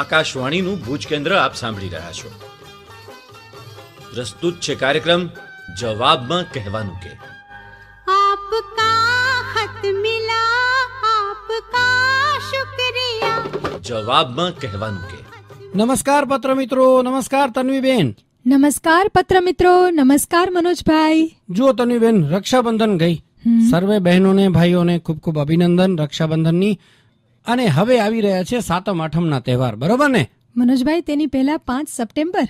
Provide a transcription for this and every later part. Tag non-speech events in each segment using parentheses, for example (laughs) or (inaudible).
આકાશવાણીનું ભુજ કેન્દ્ર આપ સાંભળી રહ્યા છો પ્રસ્તુત છે કાર્યક્રમ જવાબમાં કહેવાનું કે જવાબમાં કહેવાનું કે નમસ્કાર પત્ર મિત્રો નમસ્કાર બેન નમસ્કાર પત્ર મિત્રો નમસ્કાર મનોજભાઈ જુઓ જો બેન રક્ષાબંધન ગઈ સર્વે બહેનોને ભાઈઓને ખૂબ ખૂબ અભિનંદન રક્ષાબંધનની અને હવે આવી રહ્યા છે સાતમ આઠમના તહેવાર બરોબર ને મનોજભાઈ તેની પહેલા પાંચ સપ્ટેમ્બર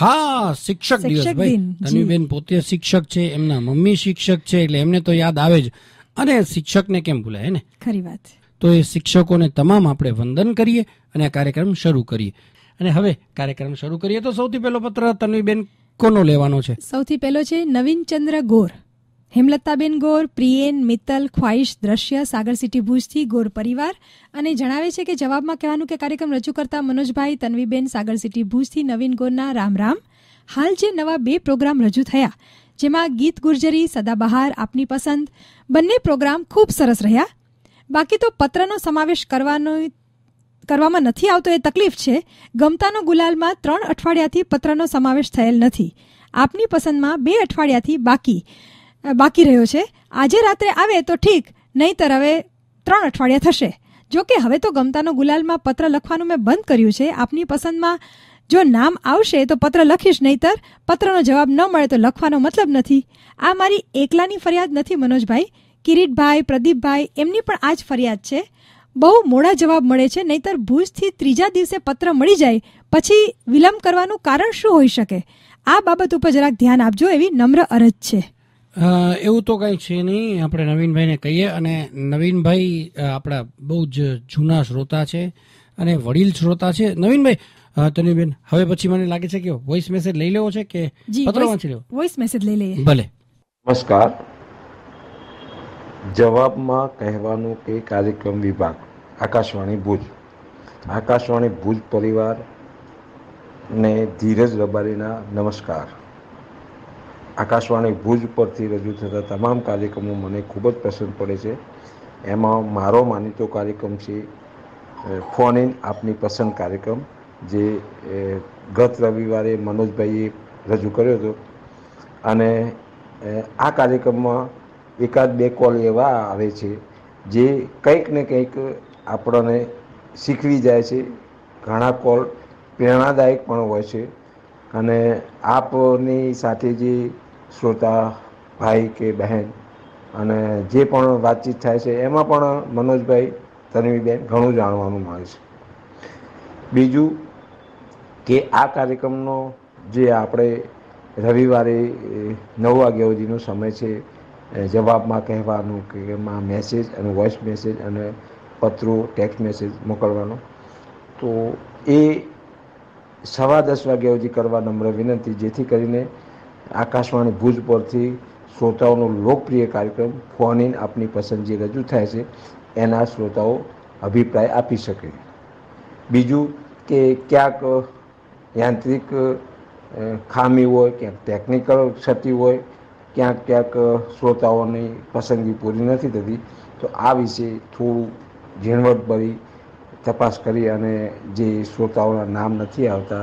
હા શિક્ષક દિવસ ભાઈ તનુબેન પોતે શિક્ષક છે એમના મમ્મી શિક્ષક છે એટલે એમને તો યાદ આવે જ અને શિક્ષકને કેમ ભૂલાય ને ખરી વાત તો એ શિક્ષકોને તમામ આપણે વંદન કરીએ અને આ કાર્યક્રમ શરૂ કરીએ અને હવે કાર્યક્રમ શરૂ કરીએ તો સૌથી પહેલો પત્ર તન્વીબેન કોનો લેવાનો છે સૌથી પહેલો છે નવીન ચંદ્ર ગોર હેમલતાબેન ગોર પ્રિયેન મિત્તલ ખ્વાઇશ દ્રશ્ય સાગર સિટી ભુજથી ગોર પરિવાર અને જણાવે છે કે જવાબમાં કહેવાનું કે કાર્યક્રમ રજૂ કરતા મનોજભાઈ તન્વીબેન સાગર સિટી ભુજથી નવીન ગોરના રામ રામ હાલ જે નવા બે પ્રોગ્રામ રજૂ થયા જેમાં ગીત ગુર્જરી સદાબહાર આપની પસંદ બંને પ્રોગ્રામ ખૂબ સરસ રહ્યા બાકી તો પત્રનો સમાવેશ કરવાનો કરવામાં નથી આવતો એ તકલીફ છે ગમતાનો ગુલાલમાં ત્રણ અઠવાડિયાથી પત્રનો સમાવેશ થયેલ નથી આપની પસંદમાં બે અઠવાડિયાથી બાકી બાકી રહ્યો છે આજે રાત્રે આવે તો ઠીક નહીંતર હવે ત્રણ અઠવાડિયા થશે જો કે હવે તો ગમતાનો ગુલાલમાં પત્ર લખવાનું મેં બંધ કર્યું છે આપની પસંદમાં જો નામ આવશે તો પત્ર લખીશ નહીંતર પત્રનો જવાબ ન મળે તો લખવાનો મતલબ નથી આ મારી એકલાની ફરિયાદ નથી મનોજભાઈ કિરીટભાઈ પ્રદીપભાઈ એમની પણ આ જ ફરિયાદ છે બહુ મોડા જવાબ મળે છે નહીતર ભુજથી ત્રીજા દિવસે પત્ર મળી જાય પછી વિલંબ કરવાનું કારણ શું હોઈ શકે આ બાબત ઉપર જરાક ધ્યાન આપજો એવી નમ્ર અરજ છે એવું તો કઈ છે નહીં આપણે નવીનભાઈને કહીએ અને નવીનભાઈ આપણા બહુ જ જૂના શ્રોતા છે અને વડીલ શ્રોતા છે નવીનભાઈ તનુબેન હવે પછી મને લાગે છે કે વોઇસ મેસેજ લઈ લેવો છે કે પત્ર વાંચી લેવો વોઇસ મેસેજ લઈ લઈએ ભલે નમસ્કાર જવાબમાં કહેવાનું કે કાર્યક્રમ વિભાગ આકાશવાણી ભુજ આકાશવાણી ભુજ પરિવાર ને ધીરજ રબારીના નમસ્કાર આકાશવાણી ભુજ પરથી રજૂ થતા તમામ કાર્યક્રમો મને ખૂબ જ પસંદ પડે છે એમાં મારો માનીતો કાર્યક્રમ છે ફોન ઇન આપની પસંદ કાર્યક્રમ જે ગત રવિવારે મનોજભાઈએ રજૂ કર્યો હતો અને આ કાર્યક્રમમાં એકાદ બે કોલ એવા આવે છે જે કંઈક ને કંઈક આપણને શીખવી જાય છે ઘણા કોલ પ્રેરણાદાયક પણ હોય છે અને આપની સાથે જે શ્રોતા ભાઈ કે બહેન અને જે પણ વાતચીત થાય છે એમાં પણ મનોજભાઈ તનવીબેન ઘણું જાણવાનું મળે છે બીજું કે આ કાર્યક્રમનો જે આપણે રવિવારે નવ વાગ્યા સુધીનો સમય છે જવાબમાં કહેવાનું કે એમાં મેસેજ અને વોઇસ મેસેજ અને પત્રો ટેક્સ્ટ મેસેજ મોકલવાનો તો એ સવા દસ વાગ્યા સુધી કરવા નમ્ર વિનંતી જેથી કરીને આકાશવાણી ભુજ પરથી શ્રોતાઓનો લોકપ્રિય કાર્યક્રમ ફોન ઇન આપની પસંદગી રજૂ થાય છે એના શ્રોતાઓ અભિપ્રાય આપી શકે બીજું કે ક્યાંક યાંત્રિક ખામી હોય ક્યાંક ટેકનિકલ ક્ષતિ હોય ક્યાંક ક્યાંક શ્રોતાઓની પસંદગી પૂરી નથી થતી તો આ વિશે થોડું ઝીણવટભરી તપાસ કરી અને જે શ્રોતાઓના નામ નથી આવતા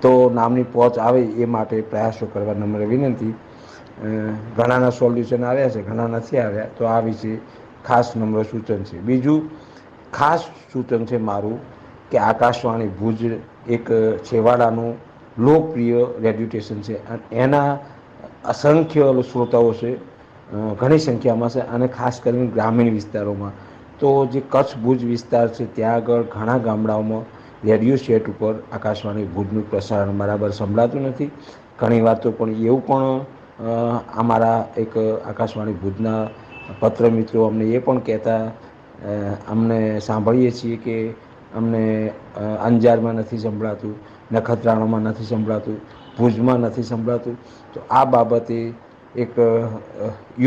તો નામની પહોંચ આવે એ માટે પ્રયાસો કરવા નમ્ર વિનંતી ઘણાના સોલ્યુશન આવ્યા છે ઘણા નથી આવ્યા તો આ વિશે ખાસ નમ્ર સૂચન છે બીજું ખાસ સૂચન છે મારું કે આકાશવાણી ભુજ એક છેવાડાનું લોકપ્રિય રેડ્યુટેશન સ્ટેશન છે એના અસંખ્ય શ્રોતાઓ છે ઘણી સંખ્યામાં છે અને ખાસ કરીને ગ્રામીણ વિસ્તારોમાં તો જે કચ્છ ભુજ વિસ્તાર છે ત્યાં આગળ ઘણા ગામડાઓમાં રેડિયો સેટ ઉપર આકાશવાણી ભુજનું પ્રસારણ બરાબર સંભળાતું નથી ઘણી વાતો પણ એવું પણ અમારા એક આકાશવાણી ભુજના પત્ર મિત્રો અમને એ પણ કહેતા અમને સાંભળીએ છીએ કે અમને અંજારમાં નથી સંભળાતું નખત્રાણામાં નથી સંભળાતું ભુજમાં નથી સંભળાતું તો આ બાબતે એક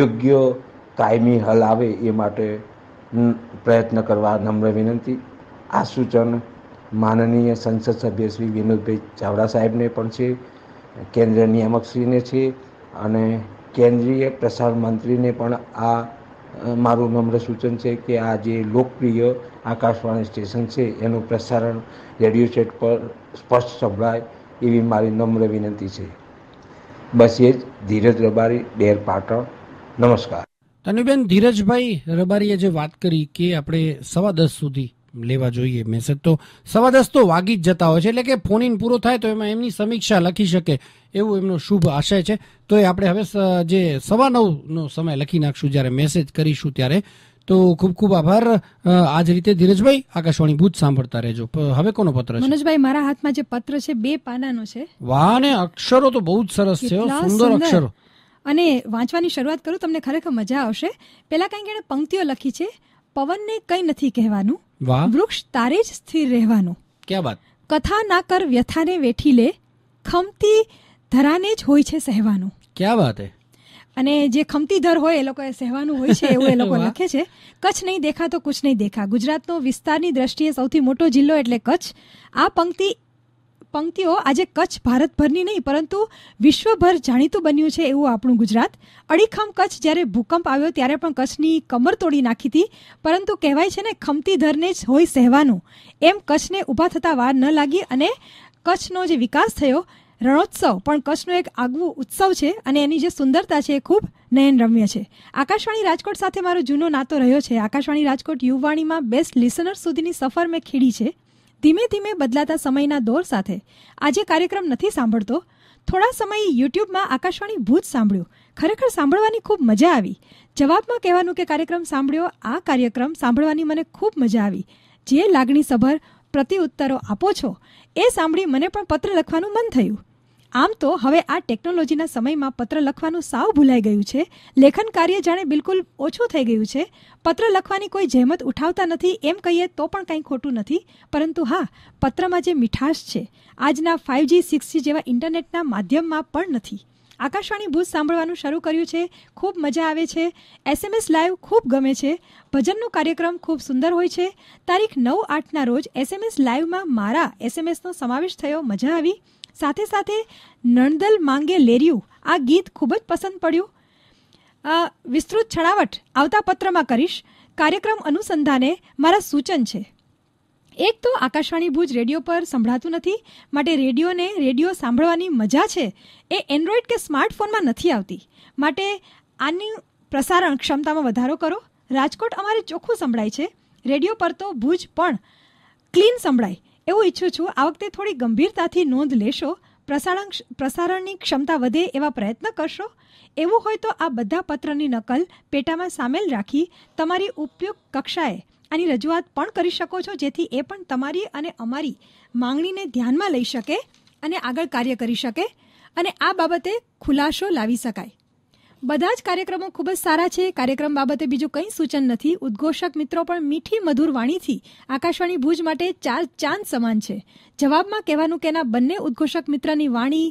યોગ્ય કાયમી હલ આવે એ માટે પ્રયત્ન કરવા નમ્ર વિનંતી આ સૂચન માનનીય સંસદ સભ્ય શ્રી વિનોદભાઈ ચાવડા સાહેબને પણ છે કેન્દ્રીય નિયામકશ્રીને છે અને કેન્દ્રીય પ્રસારણ મંત્રીને પણ આ મારું નમ્ર સૂચન છે કે આ જે લોકપ્રિય આકાશવાણી સ્ટેશન છે એનું પ્રસારણ રેડિયો સેટ પર સ્પષ્ટ સંભળાય એવી મારી નમ્ર વિનંતી છે બસ એ જ ધીરજ રબારી બેર પાટણ નમસ્કાર તનુબેન ધીરજભાઈ રબારીએ જે વાત કરી કે આપણે સવા દસ સુધી લેવા જોઈએ મેસેજ તો સવા દસ તો વાગી જ જતા હોય છે એટલે કે ફોન ઇન પૂરો થાય તો એમાં એમની સમીક્ષા લખી શકે એવું એમનો શુભ આશય છે તો એ આપણે હવે જે સવા નવનો સમય લખી નાખશું જ્યારે મેસેજ કરીશું ત્યારે તો ખૂબ ખૂબ આભાર આજ રીતે ધીરજભાઈ આકાશવાણી ભૂત સાંભળતા રહેજો હવે કોનો પત્ર છે મનોજભાઈ મારા હાથમાં જે પત્ર છે બે પાનાનો છે વાહ ને અક્ષરો તો બહુ જ સરસ છે સુંદર અક્ષરો અને વાંચવાની શરૂઆત કરું તમને ખરેખર મજા આવશે પેલા કંઈક એણે પંક્તિઓ લખી છે પવનને કંઈ નથી કહેવાનું વાહ વૃક્ષ તારે જ સ્થિર રહેવાનું ક્યાં વાત કથા ના કર વ્યથાને વેઠી લે ખમતી ધરાને જ હોય છે સહેવાનું ક્યાં વાત હે અને જે ખમતી ધર હોય એ લોકો એ સહેવાનું હોય છે એવું એ લોકો (laughs) લખે છે કચ્છ નહીં દેખા તો કુછ નહીં દેખા ગુજરાતનો વિસ્તારની દ્રષ્ટિએ સૌથી મોટો જિલ્લો એટલે કચ્છ આ પંક્તિ પંક્તિઓ આજે કચ્છ ભારતભરની નહીં પરંતુ વિશ્વભર જાણીતું બન્યું છે એવું આપણું ગુજરાત અડીખમ કચ્છ જ્યારે ભૂકંપ આવ્યો ત્યારે પણ કચ્છની કમર તોડી નાખી હતી પરંતુ કહેવાય છે ને ખમતી ધરને જ હોય સહેવાનું એમ કચ્છને ઊભા થતા વાર ન લાગી અને કચ્છનો જે વિકાસ થયો રણોત્સવ પણ કચ્છનો એક આગવું ઉત્સવ છે અને એની જે સુંદરતા છે એ ખૂબ નયનરમ્ય છે આકાશવાણી રાજકોટ સાથે મારો જૂનો નાતો રહ્યો છે આકાશવાણી રાજકોટ યુવાણીમાં બેસ્ટ લિસનર સુધીની સફર મેં ખીડી છે ધીમે ધીમે બદલાતા સમયના દોર સાથે આજે કાર્યક્રમ નથી સાંભળતો થોડા સમય યુટ્યુબમાં આકાશવાણી ભૂત સાંભળ્યું ખરેખર સાંભળવાની ખૂબ મજા આવી જવાબમાં કહેવાનું કે કાર્યક્રમ સાંભળ્યો આ કાર્યક્રમ સાંભળવાની મને ખૂબ મજા આવી જે લાગણીસભર પ્રતિ ઉત્તરો આપો છો એ સાંભળી મને પણ પત્ર લખવાનું મન થયું આમ તો હવે આ ટેકનોલોજીના સમયમાં પત્ર લખવાનું સાવ ભૂલાઈ ગયું છે લેખન કાર્ય જાણે બિલકુલ ઓછું થઈ ગયું છે પત્ર લખવાની કોઈ જહેમત ઉઠાવતા નથી એમ કહીએ તો પણ કંઈ ખોટું નથી પરંતુ હા પત્રમાં જે મીઠાશ છે આજના ફાઇવજી જી સિક્સ જી જેવા ઇન્ટરનેટના માધ્યમમાં પણ નથી આકાશવાણી ભૂજ સાંભળવાનું શરૂ કર્યું છે ખૂબ મજા આવે છે એસએમએસ લાઈવ ખૂબ ગમે છે ભજનનો કાર્યક્રમ ખૂબ સુંદર હોય છે તારીખ નવ આઠના રોજ એસએમએસ લાઈવમાં મારા એસએમએસનો સમાવેશ થયો મજા આવી સાથે સાથે નણદલ માંગે લેર્યું આ ગીત ખૂબ જ પસંદ પડ્યું વિસ્તૃત છણાવટ આવતા પત્રમાં કરીશ કાર્યક્રમ અનુસંધાને મારા સૂચન છે એક તો આકાશવાણી ભુજ રેડિયો પર સંભળાતું નથી માટે રેડિયોને રેડિયો સાંભળવાની મજા છે એ એન્ડ્રોઈડ કે સ્માર્ટફોનમાં નથી આવતી માટે આની પ્રસારણ ક્ષમતામાં વધારો કરો રાજકોટ અમારે ચોખ્ખું સંભળાય છે રેડિયો પર તો ભુજ પણ ક્લીન સંભળાય એવું ઈચ્છું છું આ વખતે થોડી ગંભીરતાથી નોંધ લેશો પ્રસારણ પ્રસારણની ક્ષમતા વધે એવા પ્રયત્ન કરશો એવું હોય તો આ બધા પત્રની નકલ પેટામાં સામેલ રાખી તમારી ઉપયોગ કક્ષાએ આની રજૂઆત પણ કરી શકો છો જેથી એ પણ તમારી અને અમારી માંગણીને ધ્યાનમાં લઈ શકે અને આગળ કાર્ય કરી શકે અને આ બાબતે ખુલાસો લાવી શકાય બધા જ કાર્યક્રમો ખૂબ જ સારા છે કાર્યક્રમ બાબતે બીજું કંઈ સૂચન નથી ઉદ્ઘોષક મિત્રો પણ મીઠી મધુર વાણીથી આકાશવાણી ભુજ માટે ચાર ચાંદ સમાન છે જવાબમાં કહેવાનું કેના બંને ઉદ્ઘોષક મિત્રની વાણી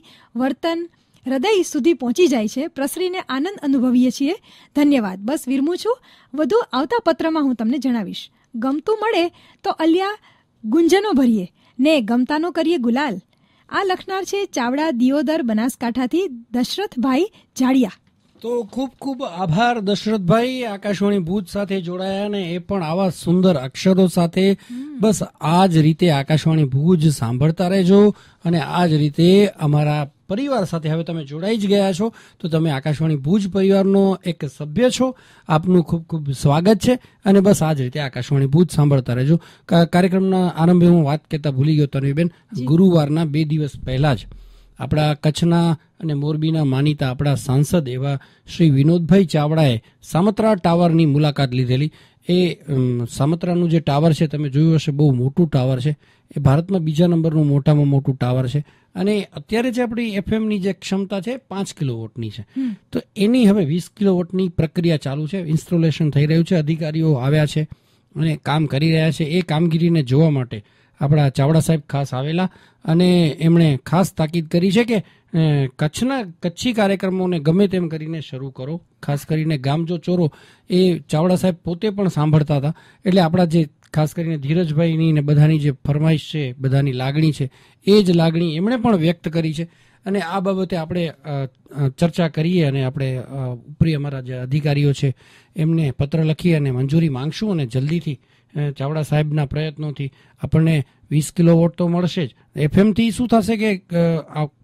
વર્તન હૃદય સુધી પહોંચી જાય છે પ્રસરીને આનંદ અનુભવીએ છીએ ધન્યવાદ બસ વિરમું છું વધુ આવતા પત્રમાં હું તમને જણાવીશ ગમતું મળે તો અલિયા ગુંજનો ભરીએ ને ગમતાનો કરીએ ગુલાલ આ લખનાર છે ચાવડા દિયોદર બનાસકાંઠાથી દશરથભાઈ જાડિયા તો ખૂબ ખૂબ આભાર દશરથભાઈ આકાશવાણી ભુજ સાથે જોડાયા ને એ પણ આવા સુંદર અક્ષરો સાથે બસ આ જ રીતે આકાશવાણી ભુજ સાંભળતા રહેજો અને આ જ રીતે અમારા પરિવાર સાથે હવે તમે જોડાઈ જ ગયા છો તો તમે આકાશવાણી ભુજ પરિવારનો એક સભ્ય છો આપનું ખૂબ ખૂબ સ્વાગત છે અને બસ આ જ રીતે આકાશવાણી ભુજ સાંભળતા રહેજો કાર્યક્રમના આરંભે હું વાત કરતા ભૂલી ગયો તનવીબેન ગુરુવારના બે દિવસ પહેલા જ આપણા કચ્છના અને મોરબીના માનીતા આપણા સાંસદ એવા શ્રી વિનોદભાઈ ચાવડાએ સામત્રા ટાવરની મુલાકાત લીધેલી એ સામત્રાનું જે ટાવર છે તમે જોયું હશે બહુ મોટું ટાવર છે એ ભારતમાં બીજા નંબરનું મોટામાં મોટું ટાવર છે અને અત્યારે જે આપણી એફએમની જે ક્ષમતા છે પાંચ કિલોવોટની છે તો એની હવે વીસ કિલોવોટની પ્રક્રિયા ચાલુ છે ઇન્સ્ટોલેશન થઈ રહ્યું છે અધિકારીઓ આવ્યા છે અને કામ કરી રહ્યા છે એ કામગીરીને જોવા માટે આપણા ચાવડા સાહેબ ખાસ આવેલા અને એમણે ખાસ તાકીદ કરી છે કે કચ્છના કચ્છી કાર્યક્રમોને ગમે તેમ કરીને શરૂ કરો ખાસ કરીને ગામ જો ચોરો એ ચાવડા સાહેબ પોતે પણ સાંભળતા હતા એટલે આપણા જે ખાસ કરીને ધીરજભાઈની ને બધાની જે ફરમાઈશ છે બધાની લાગણી છે એ જ લાગણી એમણે પણ વ્યક્ત કરી છે અને આ બાબતે આપણે ચર્ચા કરીએ અને આપણે ઉપરી અમારા જે અધિકારીઓ છે એમને પત્ર લખી અને મંજૂરી માંગશું અને જલ્દીથી ચાવડા સાહેબના પ્રયત્નોથી આપણને વીસ કિલો વોટ તો મળશે જ એફએમથી શું થશે કે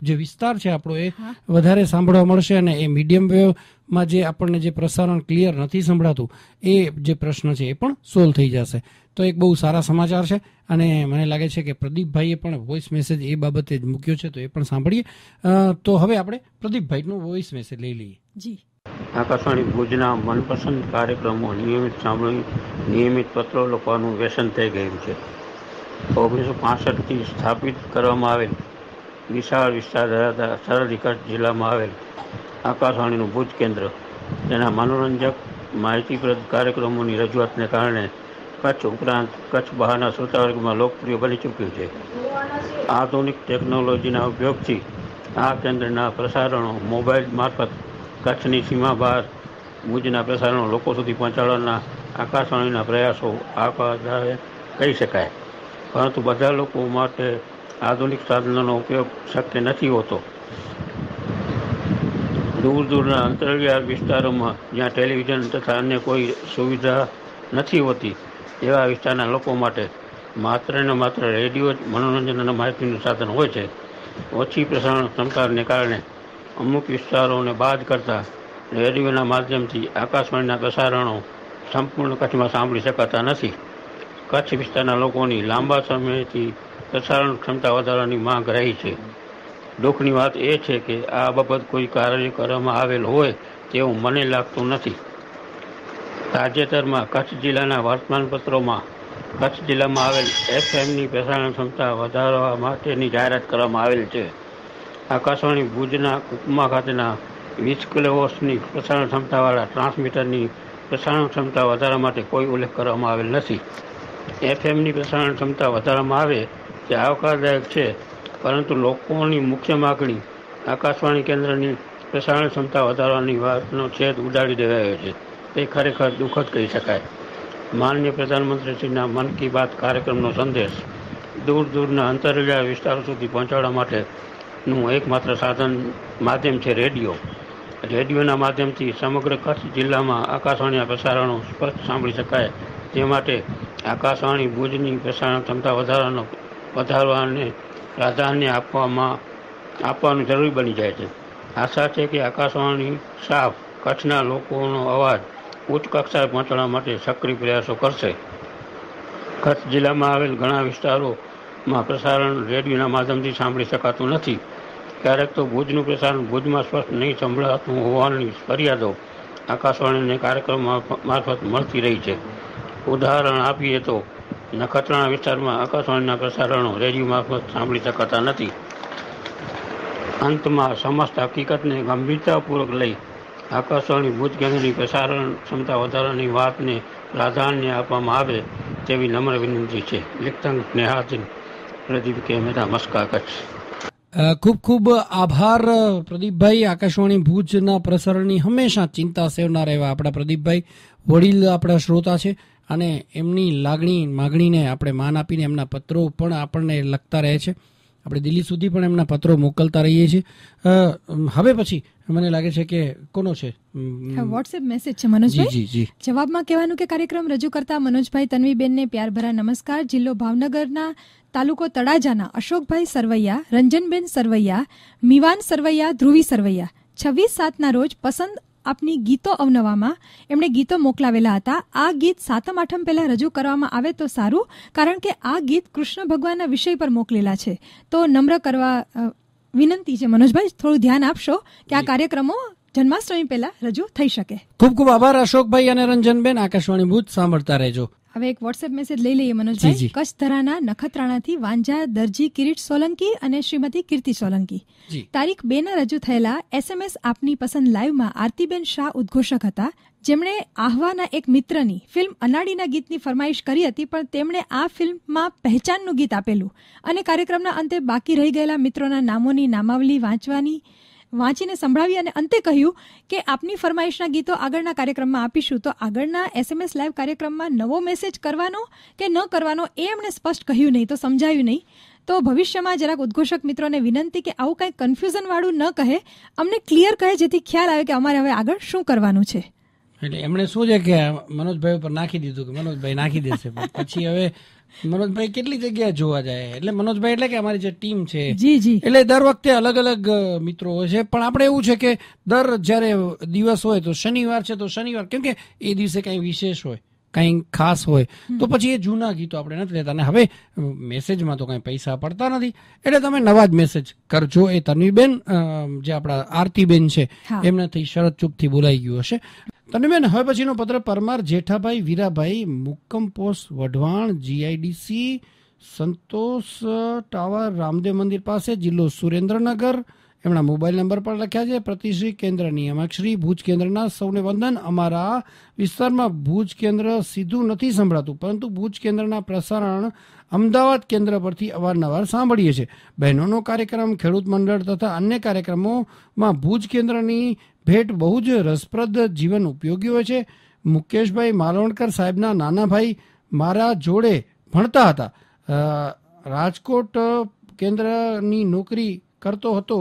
જે વિસ્તાર છે આપણો એ વધારે સાંભળવા મળશે અને એ મીડિયમ વેવમાં જે આપણને જે પ્રસારણ ક્લિયર નથી સંભળાતું એ જે પ્રશ્ન છે એ પણ સોલ્વ થઈ જશે તો એક બહુ સારા સમાચાર છે અને મને લાગે છે કે પ્રદીપભાઈએ પણ વોઇસ મેસેજ એ બાબતે જ મૂક્યો છે તો એ પણ સાંભળીએ તો હવે આપણે પ્રદીપભાઈનો વોઇસ મેસેજ લઈ લઈએ જી આકાશવાણી ભુજના મનપસંદ કાર્યક્રમો નિયમિત સાંભળી નિયમિત પત્રો લખવાનું વ્યસન થઈ ગયું છે ઓગણીસો પાસઠથી સ્થાપિત કરવામાં આવેલ વિશાળ વિસ્તાર ધરાવતા સરળ જિલ્લામાં આવેલ આકાશવાણીનું ભુજ કેન્દ્ર તેના મનોરંજક માહિતીપ્રદ કાર્યક્રમોની રજૂઆતને કારણે કચ્છ ઉપરાંત કચ્છ બહારના શ્રોતાવર્ગમાં લોકપ્રિય બની ચૂક્યું છે આધુનિક ટેકનોલોજીના ઉપયોગથી આ કેન્દ્રના પ્રસારણો મોબાઈલ મારફત કચ્છની સીમા બહાર ભુજના પ્રસારણો લોકો સુધી પહોંચાડવાના આકાશવાણીના પ્રયાસો આ આધારે કહી શકાય પરંતુ બધા લોકો માટે આધુનિક સાધનોનો ઉપયોગ શક્ય નથી હોતો દૂર દૂરના અંતરિયાળ વિસ્તારોમાં જ્યાં ટેલિવિઝન તથા અન્ય કોઈ સુવિધા નથી હોતી એવા વિસ્તારના લોકો માટે માત્ર ને માત્ર રેડિયો જ મનોરંજન અને માહિતીનું સાધન હોય છે ઓછી પ્રસારણ ક્ષમતાને કારણે અમુક વિસ્તારોને બાદ કરતાં રેડિયોના માધ્યમથી આકાશવાણીના પ્રસારણો સંપૂર્ણ કચ્છમાં સાંભળી શકાતા નથી કચ્છ વિસ્તારના લોકોની લાંબા સમયથી પ્રસારણ ક્ષમતા વધારવાની માંગ રહી છે દુઃખની વાત એ છે કે આ બાબત કોઈ કાર્ય કરવામાં આવેલ હોય તેવું મને લાગતું નથી તાજેતરમાં કચ્છ જિલ્લાના વર્તમાનપત્રોમાં કચ્છ જિલ્લામાં આવેલ એફએમની પ્રસારણ ક્ષમતા વધારવા માટેની જાહેરાત કરવામાં આવેલ છે આકાશવાણી ભુજના ઉપમા ખાતેના વીસ કિલોવોટ્સની પ્રસારણ ક્ષમતાવાળા ટ્રાન્સમીટરની પ્રસારણ ક્ષમતા વધારવા માટે કોઈ ઉલ્લેખ કરવામાં આવેલ નથી એફએમની પ્રસારણ ક્ષમતા વધારવામાં આવે તે આવકારદાયક છે પરંતુ લોકોની મુખ્ય માગણી આકાશવાણી કેન્દ્રની પ્રસારણ ક્ષમતા વધારવાની વાતનો છેદ ઉડાડી દેવાયો છે તે ખરેખર દુઃખદ કહી શકાય માનનીય પ્રધાનમંત્રીશ્રીના મન કી બાત કાર્યક્રમનો સંદેશ દૂર દૂરના અંતરિયાળ વિસ્તારો સુધી પહોંચાડવા માટે નું એકમાત્ર સાધન માધ્યમ છે રેડિયો રેડિયોના માધ્યમથી સમગ્ર કચ્છ જિલ્લામાં આકાશવાણીના પ્રસારણો સ્પષ્ટ સાંભળી શકાય તે માટે આકાશવાણી ભુજની પ્રસારણ ક્ષમતા વધારાનો વધારવાને પ્રાધાન્ય આપવામાં આપવાનું જરૂરી બની જાય છે આશા છે કે આકાશવાણી સાફ કચ્છના લોકોનો અવાજ ઉચ્ચ કક્ષાએ પહોંચાડવા માટે સક્રિય પ્રયાસો કરશે કચ્છ જિલ્લામાં આવેલ ઘણા વિસ્તારોમાં પ્રસારણ રેડિયોના માધ્યમથી સાંભળી શકાતું નથી ક્યારેક તો ભુજનું પ્રસારણ ભુજમાં સ્વસ્થ નહીં સંભળાતું હોવાની ફરિયાદો આકાશવાણીને કાર્યક્રમ મારફત મળતી રહી છે ઉદાહરણ આપીએ તો નખત્રાણા વિસ્તારમાં આકાશવાણીના પ્રસારણો રેડિયો મારફત સાંભળી શકાતા નથી અંતમાં સમસ્ત હકીકતને ગંભીરતાપૂર્વક લઈ આકાશવાણી ભુજ કેન્દ્રની પ્રસારણ ક્ષમતા વધારાની વાતને પ્રાધાન્ય આપવામાં આવે તેવી નમ્ર વિનંતી છે લિખતાંગ નેહાતિન પ્રદીપ કેમેરા મસ્કા કચ્છ ખૂબ ખૂબ આભાર પ્રદીપભાઈ આકાશવાણી ભુજના પ્રસારણની હંમેશા ચિંતા સેવના રહેવા આપણા પ્રદીપભાઈ વડીલ આપણા શ્રોતા છે અને એમની લાગણી માગણીને આપણે માન આપીને એમના પત્રો પણ આપણને લખતા રહે છે આપણે દિલ્હી સુધી પણ એમના પત્રો મોકલતા રહીએ છીએ હવે પછી મને લાગે છે કે કોનો છે વોટ્સએપ મેસેજ છે મનોજભાઈ જવાબમાં કહેવાનું કે કાર્યક્રમ રજૂ કરતા મનોજભાઈ તન્વીબેનને પ્યારભરા નમસ્કાર જિલ્લો ભાવનગરના તાલુકો તળાજાના અશોકભાઈ સરવૈયા રંજનબેન સરવૈયા મીવાન સરવૈયા ધ્રુવી સરવૈયા છવ્વીસ સાતના રોજ પસંદ આપની ગીતો અવનવામાં એમણે ગીતો મોકલાવેલા હતા આ ગીત સાતમ આઠમ પહેલાં રજૂ કરવામાં આવે તો સારું કારણ કે આ ગીત કૃષ્ણ ભગવાનના વિષય પર મોકલેલા છે તો નમ્ર કરવા વિનંતી છે મનોજભાઈ થોડું ધ્યાન આપશો કે આ કાર્યક્રમો જન્માષ્ટમી પહેલા રજૂ થઈ શકે ખૂબ ખૂબ આભાર અશોકભાઈ અને રંજનબેન આકાશવાણી ભૂત સાંભળતા રહેજો હવે એક વોટ્સએપ મેસેજ લઈ લઈએ મનોજભાઈ કચ્છ ધરાના નખત્રાણાથી વાંજા દરજી કિરીટ સોલંકી અને શ્રીમતી કીર્તિ સોલંકી તારીખ બે ના રજૂ થયેલા એસએમએસ આપની પસંદ લાઈવમાં આરતીબેન શાહ ઉદ્ઘોષક હતા જેમણે આહવાના એક મિત્રની ફિલ્મ અનાડીના ગીતની ફરમાઈશ કરી હતી પણ તેમણે આ ફિલ્મમાં પહેચાનનું ગીત આપેલું અને કાર્યક્રમના અંતે બાકી રહી ગયેલા મિત્રોના નામોની નામાવલી વાંચવાની વાંચીને સંભળાવી અને અંતે કહ્યું કે આપની ફરમાઈશના ગીતો આગળના કાર્યક્રમમાં આપીશું તો આગળના એસએમએસ લાઈવ કાર્યક્રમમાં નવો મેસેજ કરવાનો કે ન કરવાનો એ એમણે સ્પષ્ટ કહ્યું નહીં તો સમજાયું નહીં તો ભવિષ્યમાં જરાક ઉદ્ઘોષક મિત્રોને વિનંતી કે આવું કંઈ કન્ફ્યુઝનવાળું ન કહે અમને ક્લિયર કહે જેથી ખ્યાલ આવે કે અમારે હવે આગળ શું કરવાનું છે એટલે એમણે શું છે કે મનોજભાઈ ઉપર નાખી દીધું કે મનોજભાઈ નાખી દેશે પછી હવે મનોજભાઈ કેટલી જગ્યા જોવા જાય એટલે મનોજભાઈ એટલે કે અમારી જે ટીમ છે જી જી એટલે દર વખતે અલગ અલગ મિત્રો હોય છે પણ આપણે એવું છે કે દર જ્યારે દિવસ હોય તો શનિવાર છે તો શનિવાર કેમ કે એ દિવસે કંઈ વિશેષ હોય કંઈ ખાસ હોય તો પછી એ જૂના ગીતો આપણે નથી લેતા અને હવે મેસેજમાં તો કઈ પૈસા પડતા નથી એટલે તમે નવા જ મેસેજ કરજો એ તન્વીબેન જે આપણા આરતીબેન છે એમનાથી શરત ચૂકથી બોલાઈ ગયું હશે તનમેન હવે પછીનો પત્ર પરમાર જેઠાભાઈ વીરાભાઈ મુક્કમ વઢવાણ જીઆઈડીસી સંતોષ ટાવર રામદેવ મંદિર પાસે જિલ્લો સુરેન્દ્રનગર એમના મોબાઈલ નંબર પણ લખ્યા છે પ્રતિશ્રી કેન્દ્ર નિયામકશ્રી ભુજ કેન્દ્રના સૌને વંદન અમારા વિસ્તારમાં ભુજ કેન્દ્ર સીધું નથી સંભળાતું પરંતુ ભુજ કેન્દ્રના પ્રસારણ અમદાવાદ કેન્દ્ર પરથી અવારનવાર સાંભળીએ છીએ બહેનોનો કાર્યક્રમ ખેડૂત મંડળ તથા અન્ય કાર્યક્રમોમાં ભુજ કેન્દ્રની ભેટ બહુ જ રસપ્રદ જીવન ઉપયોગી હોય છે મુકેશભાઈ માલવણકર સાહેબના નાના ભાઈ મારા જોડે ભણતા હતા રાજકોટ કેન્દ્રની નોકરી કરતો હતો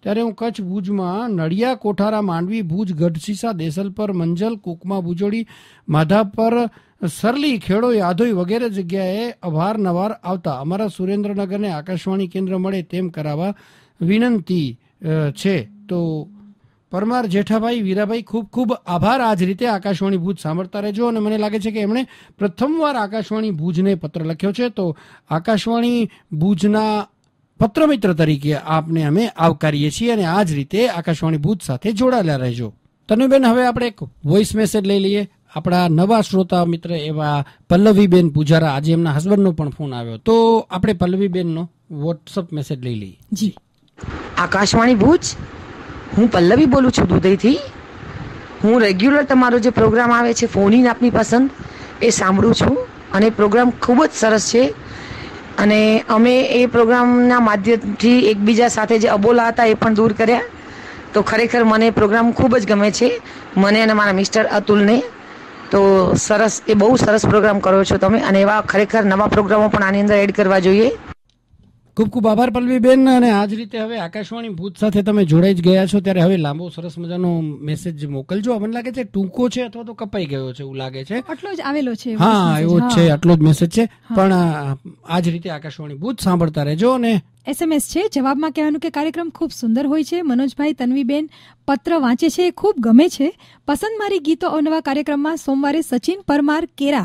ત્યારે હું કચ્છ ભુજમાં નડિયા કોઠારા માંડવી ભુજ ગઢસીસા પર મંજલ કુકમા ભુજોડી માધાપર સરલી ખેડો યાદોઈ વગેરે જગ્યાએ નવાર આવતા અમારા સુરેન્દ્રનગરને આકાશવાણી કેન્દ્ર મળે તેમ કરાવવા વિનંતી છે તો પરમાર જેઠાભાઈ વીરાભાઈ ખૂબ ખૂબ આભાર આજ રીતે આકાશવાણી ભુજ સાંભળતા રહેજો અને મને લાગે છે કે એમણે પ્રથમવાર આકાશવાણી ભુજને પત્ર લખ્યો છે તો આકાશવાણી ભુજના પત્ર મિત્ર તરીકે આપને અમે આવકારીએ છીએ અને આ જ રીતે આકાશવાણી ભુજ સાથે જોડાયેલા રહેજો તનુબેન હવે આપણે એક વોઇસ મેસેજ લઈ લઈએ આપણા નવા શ્રોતા મિત્ર એવા પલ્લવીબેન પૂજારા આજે એમના હસબન્ડનો પણ ફોન આવ્યો તો આપણે પલ્લવીબેનનો વોટ્સઅપ મેસેજ લઈ લઈએ જી આકાશવાણી ભુજ હું પલ્લવી બોલું છું દુધઈથી હું રેગ્યુલર તમારો જે પ્રોગ્રામ આવે છે ફોન ઇન આપની પસંદ એ સાંભળું છું અને પ્રોગ્રામ ખૂબ જ સરસ છે અને અમે એ પ્રોગ્રામના માધ્યમથી એકબીજા સાથે જે અબોલા હતા એ પણ દૂર કર્યા તો ખરેખર મને પ્રોગ્રામ ખૂબ જ ગમે છે મને અને મારા મિસ્ટર અતુલને તો સરસ એ બહુ સરસ પ્રોગ્રામ કરો છો તમે અને એવા ખરેખર નવા પ્રોગ્રામો પણ આની અંદર એડ કરવા જોઈએ ખૂબ ખૂબ આભાર પલ્લવીબેન અને આ જ રીતે હવે આકાશવાણી ભૂત સાથે તમે જોડાઈ જ ગયા છો ત્યારે હવે લાંબો સરસ મજાનો મેસેજ મોકલજો મને લાગે છે ટૂંકો છે અથવા તો કપાઈ ગયો છે એવું લાગે છે આટલો જ આવેલો છે હા એવો જ છે આટલો જ મેસેજ છે પણ આ જ રીતે આકાશવાણી ભૂત સાંભળતા રહેજો અને એસએમએસ છે જવાબમાં કહેવાનું કે કાર્યક્રમ ખૂબ સુંદર હોય છે મનોજભાઈ તન્વીબેન પત્ર વાંચે છે એ ખૂબ ગમે છે પસંદ મારી ગીતો અવનવા કાર્યક્રમમાં સોમવારે સચિન પરમાર કેરા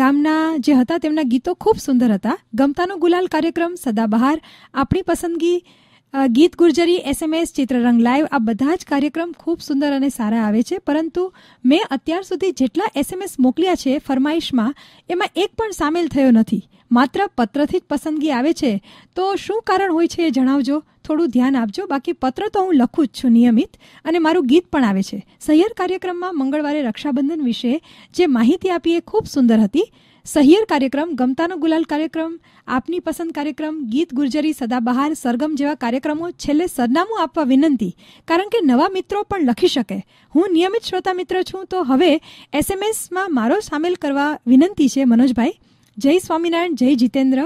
ગામના જે હતા તેમના ગીતો ખૂબ સુંદર હતા ગમતાનો ગુલાલ કાર્યક્રમ સદાબહાર આપણી પસંદગી ગીત ગુર્જરી એસએમએસ ચિત્રરંગ લાઈવ આ બધા જ કાર્યક્રમ ખૂબ સુંદર અને સારા આવે છે પરંતુ મેં અત્યાર સુધી જેટલા એસએમએસ મોકલ્યા છે ફરમાઈશમાં એમાં એક પણ સામેલ થયો નથી માત્ર પત્રથી જ પસંદગી આવે છે તો શું કારણ હોય છે એ જણાવજો થોડું ધ્યાન આપજો બાકી પત્ર તો હું લખું જ છું નિયમિત અને મારું ગીત પણ આવે છે સહિયર કાર્યક્રમમાં મંગળવારે રક્ષાબંધન વિશે જે માહિતી આપી એ ખૂબ સુંદર હતી સહિયર કાર્યક્રમ ગમતાનો ગુલાલ કાર્યક્રમ આપની પસંદ કાર્યક્રમ ગીત ગુર્જરી સદાબહાર સરગમ જેવા કાર્યક્રમો છેલ્લે સરનામું આપવા વિનંતી કારણ કે નવા મિત્રો પણ લખી શકે હું નિયમિત શ્રોતા મિત્ર છું તો હવે એસએમએસમાં મારો સામેલ કરવા વિનંતી છે મનોજભાઈ જય સ્વામિનારાયણ જય જીતેન્દ્ર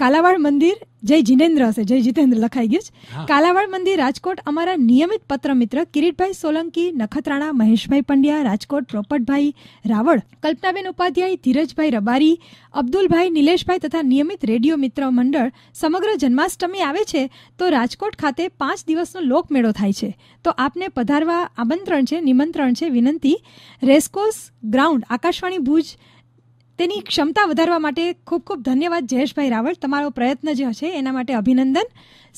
કાલાવાડ મંદિર જય જીનેન્દ્ર હશે જય જીતેન્દ્ર લખાઈ ગયું છે કાલાવાડ મંદિર રાજકોટ અમારા નિયમિત પત્ર મિત્ર કિરીટભાઈ સોલંકી નખત્રાણા મહેશભાઈ પંડ્યા રાજકોટ રોપટભાઈ રાવળ કલ્પનાબેન ઉપાધ્યાય ધીરજભાઈ રબારી અબ્દુલભાઈ નિલેશભાઈ તથા નિયમિત રેડિયો મિત્ર મંડળ સમગ્ર જન્માષ્ટમી આવે છે તો રાજકોટ ખાતે પાંચ દિવસનો લોકમેળો થાય છે તો આપને પધારવા આમંત્રણ છે નિમંત્રણ છે વિનંતી રેસ્કોસ ગ્રાઉન્ડ આકાશવાણી ભુજ તેની ક્ષમતા વધારવા માટે ખૂબ ખૂબ ધન્યવાદ જયેશભાઈ રાવળ તમારો પ્રયત્ન જે છે એના માટે અભિનંદન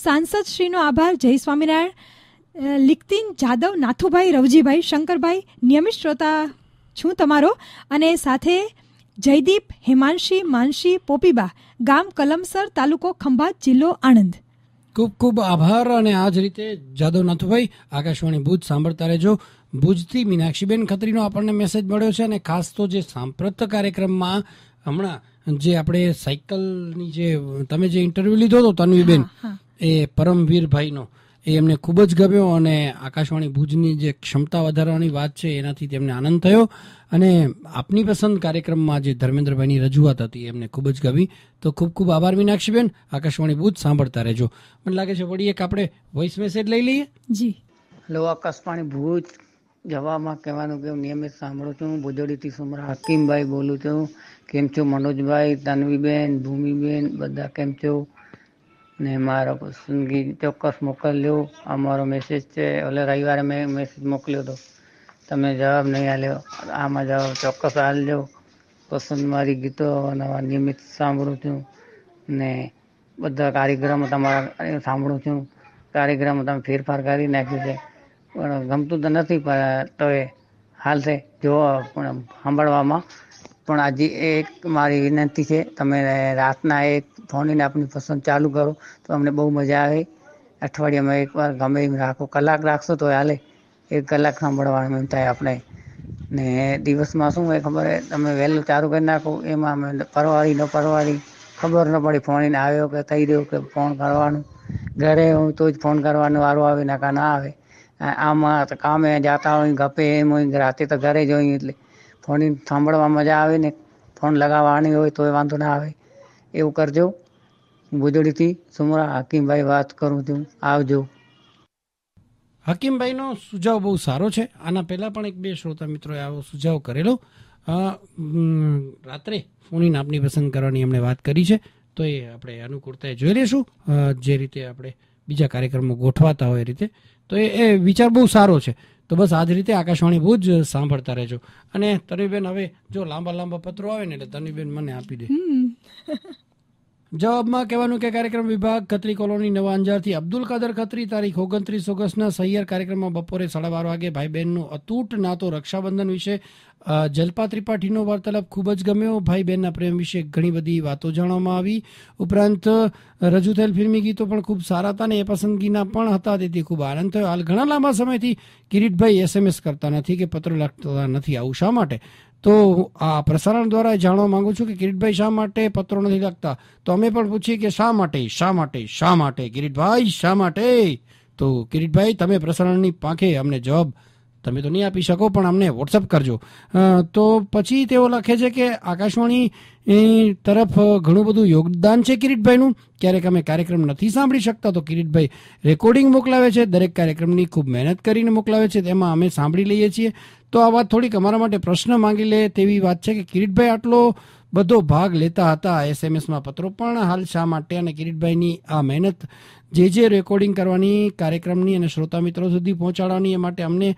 સાંસદ શ્રીનો આભાર જય સ્વામિનારાયણ લિખતીન જાદવ નાથુભાઈ રવજીભાઈ શંકરભાઈ નિયમિત શ્રોતા છું તમારો અને સાથે જયદીપ હેમાંશી માનશી પોપીબા ગામ કલમસર તાલુકો ખંભાત જિલ્લો આણંદ ખૂબ ખૂબ આભાર અને આ જ રીતે જાદવ નાથુભાઈ આકાશવાણી ભૂજ સાંભળતા રહેજો ભુજથી મીનાક્ષીબેન ખત્રીનો આપણને મેસેજ મળ્યો છે અને ખાસ તો જે સાંપ્રત કાર્યક્રમમાં હમણાં જે આપણે સાયકલની જે તમે જે ઇન્ટરવ્યુ લીધો હતો તન્વીબેન એ પરમવીરભાઈનો એ એમને ખૂબ જ ગમ્યો અને આકાશવાણી ભુજની જે ક્ષમતા વધારવાની વાત છે એનાથી તેમને આનંદ થયો અને આપની પસંદ કાર્યક્રમમાં જે ધર્મેન્દ્રભાઈની રજૂઆત હતી એમને ખૂબ જ ગમી તો ખૂબ ખૂબ આભાર મીનાક્ષીબેન આકાશવાણી ભુજ સાંભળતા રહેજો મને લાગે છે વળી એક આપણે વોઇસ મેસેજ લઈ લઈએ જી હેલો આકાશવાણી ભુજ જવામાં કહેવાનું કે હું નિયમિત સાંભળું છું હું ભુજોડીથી સુમરા હકીમભાઈ બોલું છું કેમ છો મનોજભાઈ તન્વીબેન ભૂમિબેન બધા કેમ છો ને મારો પસંદગી ચોક્કસ મોકલ્યો આ મારો મેસેજ છે એટલે રવિવારે મેં મેસેજ મોકલ્યો હતો તમે જવાબ નહીં આલ્યો આમાં જવાબ ચોક્કસ આલજો પસંદ મારી ગીતો અવારનવાર નિયમિત સાંભળું છું ને બધા કાર્યક્રમો તમારા સાંભળું છું કાર્યક્રમો તમે ફેરફાર કરી નાખ્યો છે પણ ગમતું તો નથી પણ તોય હાલશે જો પણ સાંભળવામાં પણ આજે એક મારી વિનંતી છે તમે રાતના એક ફોનીને આપની પસંદ ચાલુ કરો તો અમને બહુ મજા આવે અઠવાડિયામાં એકવાર ગમે એમ રાખો કલાક રાખશો તો હાલે એક કલાક સાંભળવાનું એમ થાય આપણે ને દિવસમાં શું હોય ખબર તમે વહેલું ચાલુ કરી નાખો એમાં અમે પરવારી ન પરવારી ખબર ન પડી ફોનીને આવ્યો કે થઈ રહ્યો કે ફોન કરવાનું ઘરે હું તો જ ફોન કરવાનો વારો આવે નાકા ના આવે આમાં તો કામે જતા હોય ગપે એમ હોય રાતે તો ઘરે જ હોય એટલે ફોન સાંભળવા મજા આવે ને ફોન લગાવવાની હોય તોય વાંધો ના આવે એવું કરજો ભુજડીથી સુમરા હકીમભાઈ વાત કરું છું આવજો હકીમભાઈનો સુઝાવ બહુ સારો છે આના પહેલાં પણ એક બે શ્રોતા મિત્રોએ આવો સુઝાવ કરેલો રાત્રે ફોનીન આપની પસંદ કરવાની એમણે વાત કરી છે તો એ આપણે અનુકૂળતાએ જોઈ લઈશું જે રીતે આપણે બીજા કાર્યક્રમો ગોઠવાતા હોય એ રીતે તો એ એ વિચાર બહુ સારો છે તો બસ આ જ રીતે આકાશવાણી બહુ જ સાંભળતા રહેજો અને તનુબેન હવે જો લાંબા લાંબા પત્રો આવે ને એટલે તનુબેન મને આપી દે જવાબમાં કહેવાનું કે કાર્યક્રમ વિભાગ ખત્રી કોલોની નવા અંજારથી અબ્દુલ કાદર ખત્રી તારીખ ઓગણત્રીસ ઓગસ્ટના સહિયર કાર્યક્રમમાં બપોરે સાડા બાર વાગે ભાઈ બહેનનું અતૂટ નાતો રક્ષાબંધન વિશે જલપા ત્રિપાઠીનો વાર્તાલાપ ખૂબ જ ગમ્યો ભાઈ બહેનના પ્રેમ વિશે ઘણી બધી વાતો જાણવામાં આવી ઉપરાંત રજૂ થયેલ ફિલ્મી ગીતો પણ ખૂબ સારા હતા અને એ પસંદગીના પણ હતા તેથી ખૂબ આનંદ થયો હાલ ઘણા લાંબા સમયથી કિરીટભાઈ એસએમએસ કરતા નથી કે પત્રો લખતા નથી આવું શા માટે તો આ પ્રસારણ દ્વારા જાણવા માંગુ છું કે કિરીટભાઈ શા માટે પત્રો નથી લખતા તો અમે પણ પૂછીએ કે શા માટે શા માટે શા માટે કિરીટભાઈ શા માટે તો કિરીટભાઈ તમે પ્રસારણની પાંખે અમને જવાબ તમે તો નહીં આપી શકો પણ અમને વોટ્સઅપ કરજો તો પછી તેઓ લખે છે કે આકાશવાણી તરફ ઘણું બધું યોગદાન છે કિરીટભાઈનું ક્યારેક અમે કાર્યક્રમ નથી સાંભળી શકતા તો કિરીટભાઈ રેકોર્ડિંગ મોકલાવે છે દરેક કાર્યક્રમની ખૂબ મહેનત કરીને મોકલાવે છે તેમાં અમે સાંભળી લઈએ છીએ તો આ વાત થોડીક અમારા માટે પ્રશ્ન માંગી લે તેવી વાત છે કે કિરીટભાઈ આટલો બધો ભાગ લેતા હતા એસએમએસમાં પત્રો પણ હાલ શા માટે અને કિરીટભાઈની આ મહેનત જે જે રેકોર્ડિંગ કરવાની કાર્યક્રમની અને શ્રોતા મિત્રો સુધી પહોંચાડવાની એ માટે અમને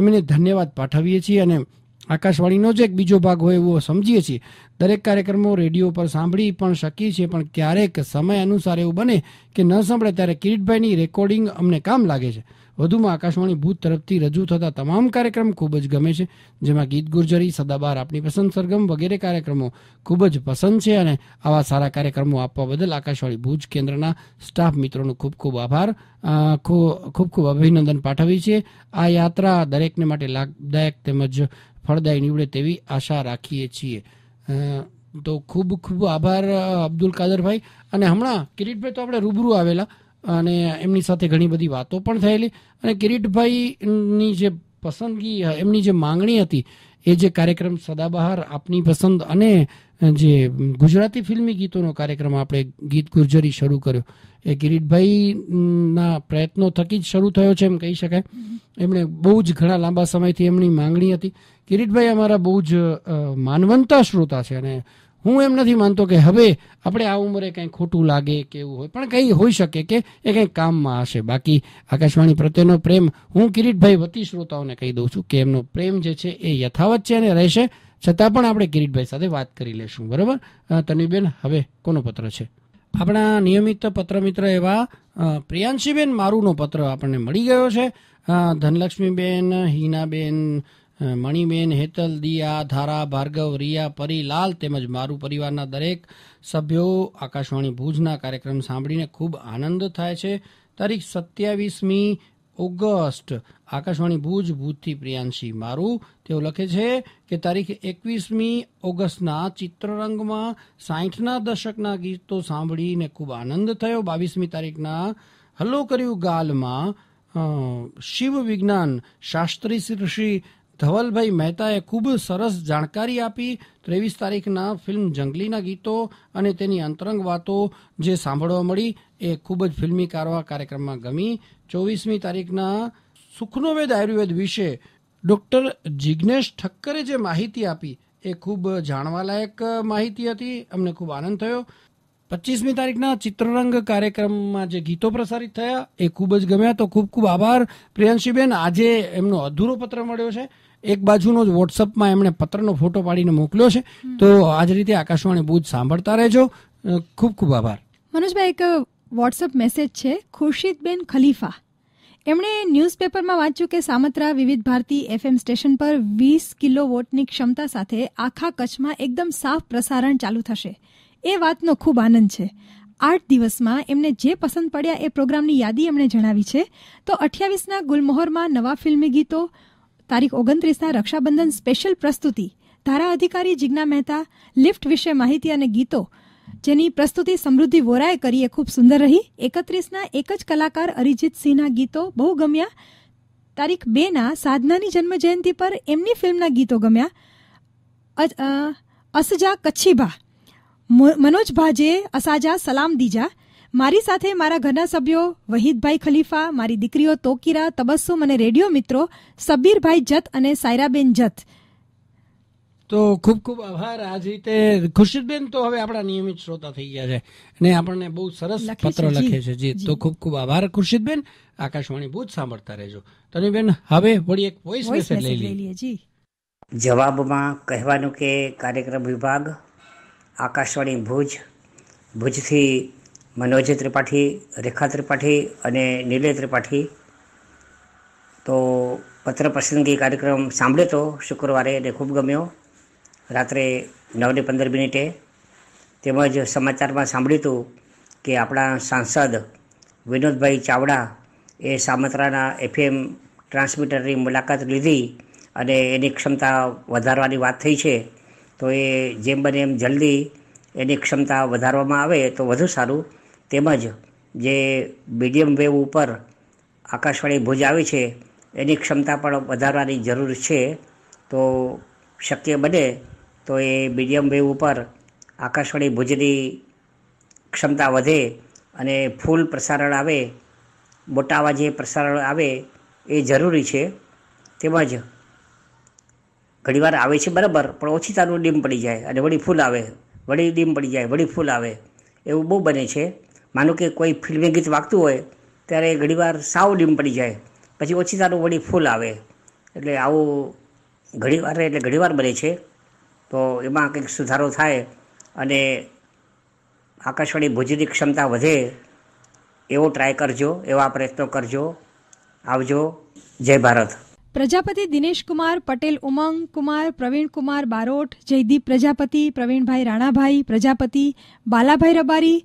એમને ધન્યવાદ પાઠવીએ છીએ અને આકાશવાણીનો જ એક બીજો ભાગ હોય એવો સમજીએ છીએ દરેક કાર્યક્રમો રેડિયો પર સાંભળી પણ શકીએ છીએ પણ ક્યારેક સમય અનુસાર એવું બને કે ન સાંભળે ત્યારે કિરીટભાઈની રેકોર્ડિંગ અમને કામ લાગે છે વધુમાં આકાશવાણી ભૂત તરફથી રજૂ થતા તમામ કાર્યક્રમ ખૂબ જ ગમે છે જેમાં ગીત ગુર્જરી સદાબાર આપણી પસંદ સરગમ વગેરે કાર્યક્રમો ખૂબ જ પસંદ છે અને આવા સારા કાર્યક્રમો આપવા બદલ આકાશવાણી ભુજ કેન્દ્રના સ્ટાફ મિત્રોનો ખૂબ ખૂબ આભાર ખૂબ ખૂબ અભિનંદન પાઠવી છે આ યાત્રા દરેકને માટે લાભદાયક તેમજ ફળદાયી નીવડે તેવી આશા રાખીએ છીએ તો ખૂબ ખૂબ આભાર અબ્દુલ કાદરભાઈ અને હમણાં કિરીટભાઈ તો આપણે રૂબરૂ આવેલા અને એમની સાથે ઘણી બધી વાતો પણ થયેલી અને કિરીટભાઈની જે પસંદગી એમની જે માંગણી હતી એ જે કાર્યક્રમ સદાબહાર આપની પસંદ અને જે ગુજરાતી ફિલ્મી ગીતોનો કાર્યક્રમ આપણે ગીત ગુર્જરી શરૂ કર્યો એ કિરીટભાઈના પ્રયત્નો થકી જ શરૂ થયો છે એમ કહી શકાય એમણે બહુ જ ઘણા લાંબા સમયથી એમની માંગણી હતી કિરીટભાઈ અમારા બહુ જ માનવંતા શ્રોતા છે અને હું એમ નથી માનતો કે હવે આપણે આ ઉંમરે કંઈ ખોટું લાગે કે એવું હોય પણ કંઈ હોઈ શકે કે એ કંઈ કામમાં હશે બાકી આકાશવાણી પ્રત્યેનો પ્રેમ હું કિરીટભાઈ વતી શ્રોતાઓને કહી દઉં છું કે એમનો પ્રેમ જે છે એ યથાવત છે અને રહેશે છતાં પણ આપણે કિરીટભાઈ સાથે વાત કરી લેશું બરાબર તનીબેન હવે કોનો પત્ર છે આપણા નિયમિત પત્ર મિત્ર એવા પ્રિયાંશીબેન મારુનો પત્ર આપણને મળી ગયો છે ધનલક્ષ્મીબેન હિનાબેન મણિબેન હેતલ દિયા ધારા ભાર્ગવ રિયા પરીલાલ તેમજ મારું પરિવારના દરેક સભ્યો આકાશવાણી ભુજના કાર્યક્રમ સાંભળીને ખૂબ આનંદ થાય છે તારીખ સત્યાવીસમી ઓગસ્ટ આકાશવાણી ભુજ ભુજથી પ્રિયાંશી મારું તેઓ લખે છે કે તારીખ એકવીસમી ઓગસ્ટના ચિત્રરંગમાં સાહીઠના દશકના ગીતો સાંભળીને ખૂબ આનંદ થયો બાવીસમી તારીખના હલો કર્યું ગાલમાં શિવ વિજ્ઞાન શાસ્ત્રી શ્રી ધવલભાઈ મહેતાએ ખૂબ સરસ જાણકારી આપી ત્રેવીસ તારીખના ફિલ્મ જંગલીના ગીતો અને તેની અંતરંગ વાતો જે સાંભળવા મળી એ ખૂબ જ ફિલ્મી કારવા કાર્યક્રમમાં ગમી ચોવીસમી તારીખના સુખનોવેદ આયુર્વેદ વિશે ડૉક્ટર જિજ્ઞેશ ઠક્કરે જે માહિતી આપી એ ખૂબ જાણવાલાયક માહિતી હતી અમને ખૂબ આનંદ થયો પચીસમી તારીખના ચિત્રરંગ કાર્યક્રમમાં જે ગીતો પ્રસારિત થયા એ ખૂબ જ ગમ્યા તો ખૂબ ખૂબ આભાર પ્રિયાંશીબેન આજે એમનો અધૂરો પત્ર મળ્યો છે એક બાજુનો જ વોટ્સઅપમાં એમણે પત્રનો ફોટો પાડીને મોકલ્યો છે તો આ જ રીતે આકાશવાણી ભુજ સાંભળતા રહેજો ખૂબ ખૂબ આભાર મનોજભાઈ એક વોટ્સઅપ મેસેજ છે ખુરશીદબેન ખલીફા એમણે ન્યૂઝપેપરમાં વાંચ્યું કે સામત્રા વિવિધ ભારતી એફએમ સ્ટેશન પર વીસ કિલો વોટની ક્ષમતા સાથે આખા કચ્છમાં એકદમ સાફ પ્રસારણ ચાલુ થશે એ વાતનો ખૂબ આનંદ છે આઠ દિવસમાં એમને જે પસંદ પડ્યા એ પ્રોગ્રામની યાદી એમણે જણાવી છે તો અઠ્યાવીસના ગુલમોહરમાં નવા ફિલ્મી ગીતો તારીખ ઓગણત્રીસના રક્ષાબંધન સ્પેશિયલ પ્રસ્તુતિ ધારા અધિકારી જિજ્ઞા મહેતા લિફ્ટ વિશે માહિતી અને ગીતો જેની પ્રસ્તુતિ સમૃદ્ધિ વોરાએ કરી એ ખૂબ સુંદર રહી એકત્રીસના એક જ કલાકાર અરિજીત સિંહના ગીતો બહુ ગમ્યા તારીખ બેના સાધનાની જન્મ જન્મજયંતિ પર એમની ફિલ્મના ગીતો ગમ્યા અસજા કચ્છીભા ભા મનોજ ભાજે અસાજા સલામ દીજા મારી સાથે મારા ઘરના સભ્યો વહીદભાઈ ખલીફા મારી દીકરીઓ તોકીરા તબસ્સુમ અને રેડિયો મિત્રો સબીરભાઈ જત અને સાયરાબેન જત તો ખૂબ ખૂબ આભાર આજ રીતે ખુશીદબેન તો હવે આપણા નિયમિત શ્રોતા થઈ ગયા છે અને આપણને બહુ સરસ પત્ર લખે છે જી તો ખૂબ ખૂબ આભાર ખુરશીદબેન આકાશવાણી ભૂત સાંભળતા રહેજો તનુબેન હવે વળી એક વોઇસ મેસેજ લઈ લઈએ જી જવાબમાં કહેવાનું કે કાર્યક્રમ વિભાગ આકાશવાણી ભુજ ભુજથી મનોજ ત્રિપાઠી રેખા ત્રિપાઠી અને નીલે ત્રિપાઠી તો પત્ર પસંદગી કાર્યક્રમ સાંભળ્યો તો શુક્રવારે એને ખૂબ ગમ્યો રાત્રે નવને પંદર મિનિટે તેમજ સમાચારમાં સાંભળ્યું હતું કે આપણા સાંસદ વિનોદભાઈ ચાવડા એ સામત્રાના એફએમ ટ્રાન્સમીટરની મુલાકાત લીધી અને એની ક્ષમતા વધારવાની વાત થઈ છે તો એ જેમ બને એમ જલ્દી એની ક્ષમતા વધારવામાં આવે તો વધુ સારું તેમજ જે મીડિયમ વેવ ઉપર આકાશવાણી ભુજ આવે છે એની ક્ષમતા પણ વધારવાની જરૂર છે તો શક્ય બને તો એ મીડિયમ વેવ ઉપર આકાશવાણી ભુજની ક્ષમતા વધે અને ફૂલ પ્રસારણ આવે મોટા અવાજે પ્રસારણ આવે એ જરૂરી છે તેમજ ઘણીવાર આવે છે બરાબર પણ ઓછી તારું ડીમ પડી જાય અને વળી ફૂલ આવે વળી ડીમ પડી જાય વળી ફૂલ આવે એવું બહુ બને છે માનો કે કોઈ ફિલ્મી ગીત વાગતું હોય ત્યારે ઘણીવાર સાવ ડીમ પડી જાય પછી ઓછી સારું વળી ફૂલ આવે એટલે આવું ઘણીવાર એટલે ઘણીવાર બને છે તો એમાં કંઈક સુધારો થાય અને આકાશવાણી ભોજની ક્ષમતા વધે એવો ટ્રાય કરજો એવા પ્રયત્નો કરજો આવજો જય ભારત પ્રજાપતિ દિનેશકુમાર પટેલ ઉમંગ કુમાર પ્રવીણકુમાર બારોટ જયદીપ પ્રજાપતિ પ્રવીણભાઈ રાણાભાઈ પ્રજાપતિ બાલાભાઈ રબારી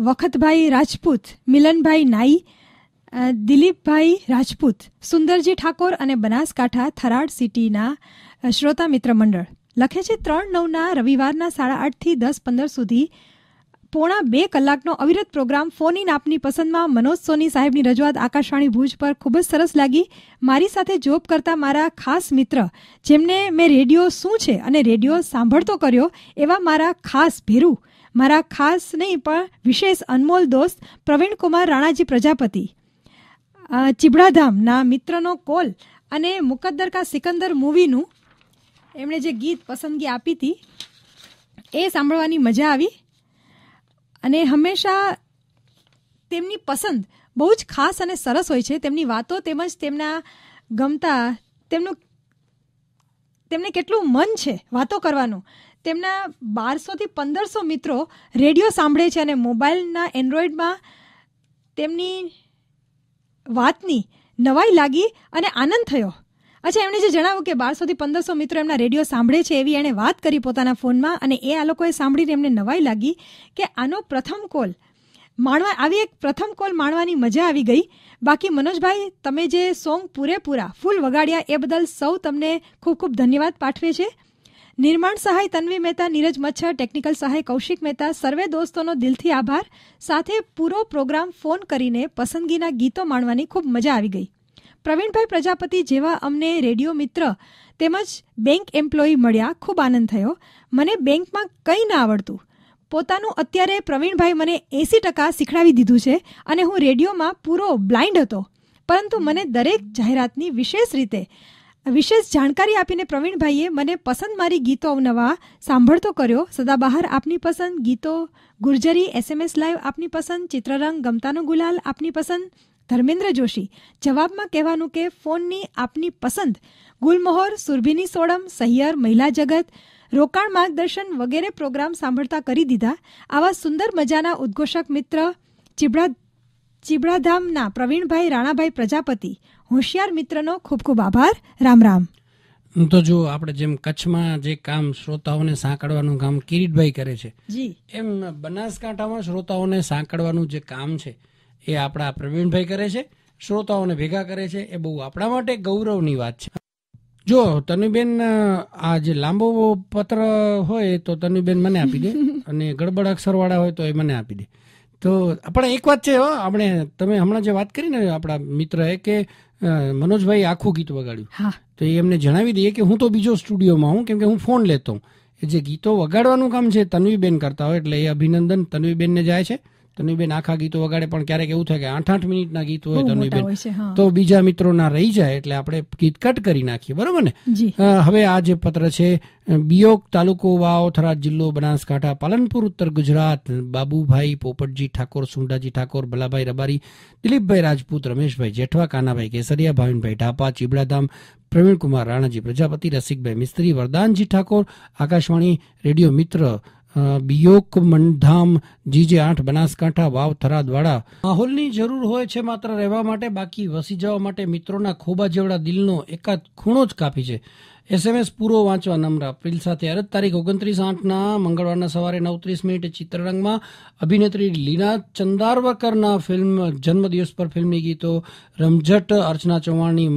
વખતભાઈ રાજપૂત મિલનભાઈ નાઈ દિલીપભાઈ રાજપૂત સુંદરજી ઠાકોર અને બનાસકાંઠા થરાડ સિટીના શ્રોતા મિત્ર મંડળ લખે છે ત્રણ નવના રવિવારના સાડા આઠથી દસ પંદર સુધી પોણા બે કલાકનો અવિરત પ્રોગ્રામ ફોન ઇન આપની પસંદમાં મનોજ સોની સાહેબની રજૂઆત આકાશવાણી ભુજ પર ખૂબ જ સરસ લાગી મારી સાથે જોબ કરતા મારા ખાસ મિત્ર જેમને મેં રેડિયો શું છે અને રેડિયો સાંભળતો કર્યો એવા મારા ખાસ ભેરુ મારા ખાસ નહીં પણ વિશેષ અનમોલ દોસ્ત પ્રવીણકુમાર રાણાજી પ્રજાપતિ ચીબડાધામના મિત્રનો કોલ અને મુકદ્દર કા સિકંદર મૂવીનું એમણે જે ગીત પસંદગી આપી હતી એ સાંભળવાની મજા આવી અને હંમેશા તેમની પસંદ બહુ જ ખાસ અને સરસ હોય છે તેમની વાતો તેમજ તેમના ગમતા તેમનું તેમને કેટલું મન છે વાતો કરવાનું તેમના બારસોથી પંદરસો મિત્રો રેડિયો સાંભળે છે અને મોબાઈલના એન્ડ્રોઈડમાં તેમની વાતની નવાઈ લાગી અને આનંદ થયો અચ્છા એમણે જે જણાવ્યું કે બારસોથી પંદરસો મિત્રો એમના રેડિયો સાંભળે છે એવી એણે વાત કરી પોતાના ફોનમાં અને એ આ લોકોએ સાંભળીને એમને નવાઈ લાગી કે આનો પ્રથમ કોલ માણવા આવી એક પ્રથમ કોલ માણવાની મજા આવી ગઈ બાકી મનોજભાઈ તમે જે સોંગ પૂરેપૂરા ફૂલ વગાડ્યા એ બદલ સૌ તમને ખૂબ ખૂબ ધન્યવાદ પાઠવે છે નિર્માણ સહાય તન્વી મહેતા નીરજ મચ્છર ટેકનિકલ સહાય કૌશિક મહેતા સર્વે દોસ્તોનો દિલથી આભાર સાથે પૂરો પ્રોગ્રામ ફોન કરીને પસંદગીના ગીતો માણવાની ખૂબ મજા આવી ગઈ પ્રવીણભાઈ પ્રજાપતિ જેવા અમને રેડિયો મિત્ર તેમજ બેંક એમ્પ્લોયી મળ્યા ખૂબ આનંદ થયો મને બેંકમાં કંઈ ના આવડતું પોતાનું અત્યારે પ્રવીણભાઈ મને એંસી ટકા શીખડાવી દીધું છે અને હું રેડિયોમાં પૂરો બ્લાઇન્ડ હતો પરંતુ મને દરેક જાહેરાતની વિશેષ રીતે વિશેષ જાણકારી આપીને પ્રવીણભાઈએ મને પસંદ મારી ગીતો અવનવા સાંભળતો કર્યો સદાબહાર આપની પસંદ ગીતો ગુર્જરી એસએમએસ લાઈવ આપની પસંદ ચિત્રરંગ ગમતાનો ગુલાલ આપની પસંદ ધર્મેન્દ્ર જોશી જવાબમાં કહેવાનું કે ફોનની આપની પસંદ ગુલમોહર સુરભીની સોડમ સહિયર મહિલા જગત રોકાણ માર્ગદર્શન વગેરે પ્રોગ્રામ સાંભળતા કરી દીધા આવા સુંદર મજાના ઉદ્ઘોષક મિત્ર ચીબડા ચીબડાધામના પ્રવીણભાઈ રાણાભાઈ પ્રજાપતિ હોશિયાર મિત્રનો ખૂબ ખૂબ આભાર રામ રામ તો જો આપણે જેમ કચ્છમાં જે કામ શ્રોતાઓને સાંકળવાનું કામ કિરીટભાઈ કરે છે જી એમ બનાસકાંઠામાં શ્રોતાઓને સાંકળવાનું જે કામ છે એ આપણા પ્રવીણભાઈ કરે છે શ્રોતાઓને ભેગા કરે છે એ બહુ આપણા માટે ગૌરવની વાત છે જો તનુબેન આ જે લાંબો પત્ર હોય તો તનુબેન મને આપી દે (laughs) અને ગડબડ અક્ષરવાળા હોય તો એ મને આપી દે તો પણ એક વાત છે આપણે તમે હમણાં જે વાત કરી ને આપણા મિત્રએ કે મનોજભાઈ આખું ગીત વગાડ્યું તો એ એમને જણાવી દઈએ કે હું તો બીજો સ્ટુડિયોમાં હું કેમ કે હું ફોન લેતો હું જે ગીતો વગાડવાનું કામ છે તન્વીબેન કરતા હોય એટલે એ અભિનંદન તન્વીબેનને જાય છે તનુબેન આખા ગીતો વગાડે પણ ક્યારેક એવું થાય કે આઠ આઠ મિનિટના ગીત હોય તનુબેન તો બીજા મિત્રોના રહી જાય એટલે આપણે ગીત કટ કરી નાખીએ બરોબર ને હવે આ જે પત્ર છે બિયોગ તાલુકો વાવથરા જિલ્લો બનાસકાંઠા પાલનપુર ઉત્તર ગુજરાત બાબુભાઈ પોપટજી ઠાકોર સુંડાજી ઠાકોર ભલાભાઈ રબારી દિલીપભાઈ રાજપૂત રમેશભાઈ જેઠવા કાનાભાઈ કેસરિયા ભાવિનભાઈ ઢાપા ચીબડાધામ પ્રવીણકુમાર રાણાજી પ્રજાપતિ રસિકભાઈ મિસ્ત્રી વરદાનજી ઠાકોર આકાશવાણી રેડિયો મિત્ર બિયોક મંડધામ જીજે આઠ બનાસકાંઠા વાવ થરાદવાડા માહોલની જરૂર હોય છે માત્ર રહેવા માટે બાકી વસી જવા માટે મિત્રોના ખોબા જેવડા દિલનો એકાદ ખૂણો જ કાપી છે એસએમએસ પૂરો વાંચવા નમ્ર અપ્રિલ સાથે અરજ તારીખ ઓગણત્રીસ આઠના મંગળવારના સવારે નવ ત્રીસ મિનિટે ચિત્રરંગમાં અભિનેત્રી લીના ચંદારવકરના ફિલ્મ જન્મદિવસ પર ફિલ્મની ગીતો રમઝટ અર્ચના ચૌહાણની